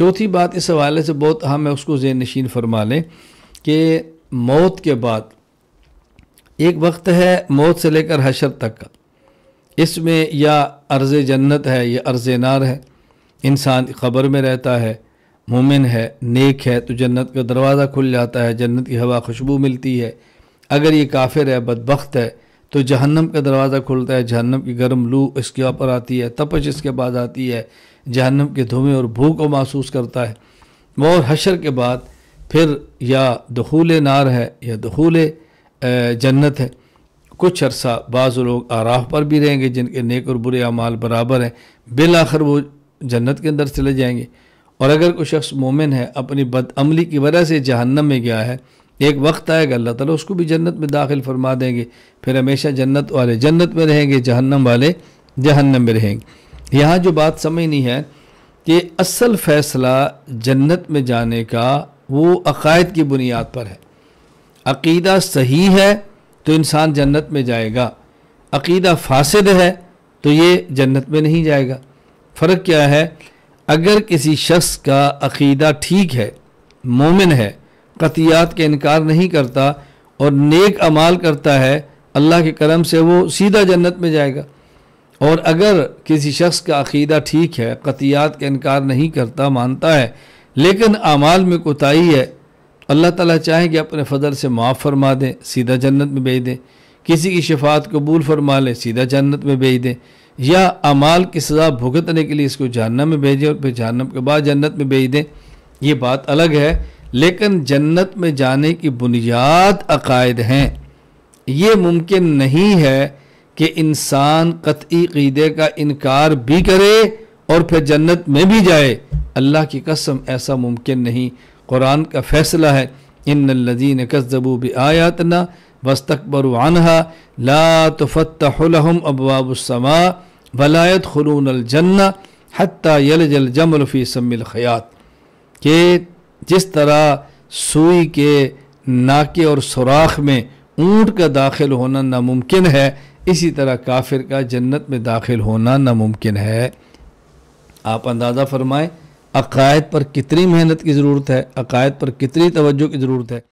चौथी बात इस हवाले से बहुत अहम है उसको जेन नशीन फरमा लें कि मौत के बाद एक वक्त है मौत से लेकर हशर तक का इसमें या अर्ज़ जन्नत है या अर्ज़ नार है इंसान ख़बर में रहता है मुमिन है नेक है तो जन्नत का दरवाज़ा खुल जाता है जन्नत की हवा खुशबू मिलती है अगर ये काफिर है बदबخت है तो जहन्नम का दरवाज़ा खुलता है जहन्नम की गर्म लू इसके ऊपर आती है तपश इसके बाद आती है जहन्नम के धुएँ और भूख को महसूस करता है और हशर के बाद फिर या दखूल नार है या दखूल जन्नत है कुछ अरसा बाज़ लोग आराह पर भी रहेंगे जिनके नेक और बुरे अमाल बराबर हैं बिल आखिर वो जन्नत के अंदर चले जाएंगे और अगर कोई शख्स मोमिन है अपनी बदअमली की वजह से जहन्नम में गया है एक वक्त आएगा अल्लाह ताला उसको भी जन्नत में दाखिल फरमा देंगे फिर हमेशा जन्नत वाले जन्नत में रहेंगे जहन्नम वाले जहन्नम में रहेंगे यहाँ जो बात समझनी है कि असल फ़ैसला जन्नत में जाने का वो अकायद की बुनियाद पर है अकीदा सही है तो इंसान जन्नत में जाएगा अकीदा फासद है तो ये जन्नत में नहीं जाएगा फ़र्क क्या है अगर किसी शख्स का अकीदा ठीक है मोमिन है कतियात के इनकार नहीं करता और नेक अमाल करता है अल्लाह के करम से वो सीधा जन्नत में जाएगा और अगर किसी शख्स का अकीदा ठीक है कतियात का इनकार नहीं करता मानता है लेकिन अमाल में कोताही है अल्लाह ताला चाहे कि अपने फ़जल से माफ़ फरमा दें सीधा जन्नत में भेज दें किसी की शफात कबूल फरमा लें सीधा जन्नत में भेज दें या अमाल की सज़ा भुगतने के लिए इसको जहन्नम में भेजें और फिर जहन्नम के बाद जन्नत में भेज दें ये बात अलग है लेकिन जन्नत में जाने की बुनियाद अकायद हैं ये मुमकिन नहीं है कि इंसान कतई क़ीदे का इनकार भी करे और फिर जन्नत में भी जाए अल्लाह की कसम ऐसा मुमकिन नहीं कुरान का फ़ैसला है इन लदीन कसजबू भी आयातना वस्तकबर वानहा ला फतम अबवाबसमा वलायत खलून अलजन्ना हत्या यल जल जमलफ़ी सम्मिल ख़यात के जिस तरह सुई के नाके और सुराख में ऊँट का दाखिल होना नामुमकिन है इसी तरह काफिर का जन्नत में दाखिल होना नामुमकिन है आप अंदाज़ा फरमाएं अकायद पर कितनी मेहनत की ज़रूरत है अकायद पर कितनी तवज्जो की ज़रूरत है